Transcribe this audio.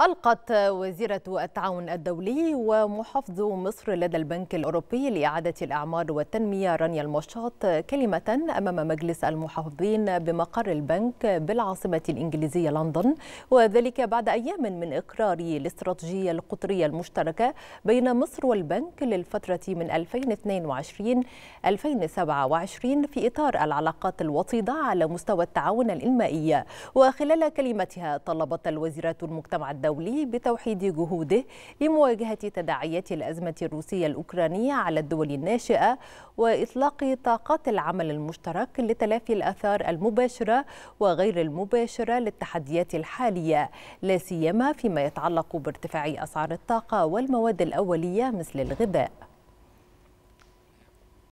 ألقت وزيرة التعاون الدولي ومحافظ مصر لدى البنك الأوروبي لإعادة الأعمار والتنمية رانيا المشاط كلمة أمام مجلس المحافظين بمقر البنك بالعاصمة الإنجليزية لندن وذلك بعد أيام من إقرار الاستراتيجية القطرية المشتركة بين مصر والبنك للفترة من 2022-2027 في إطار العلاقات الوطيدة على مستوى التعاون الإنمائي وخلال كلمتها طلبت الوزيرة المجتمع الدولي الدولي بتوحيد جهوده لمواجهة تداعيات الأزمة الروسية الأوكرانية على الدول الناشئة وإطلاق طاقات العمل المشترك لتلافي الآثار المباشرة وغير المباشرة للتحديات الحالية لا سيما فيما يتعلق بارتفاع أسعار الطاقة والمواد الأولية مثل الغذاء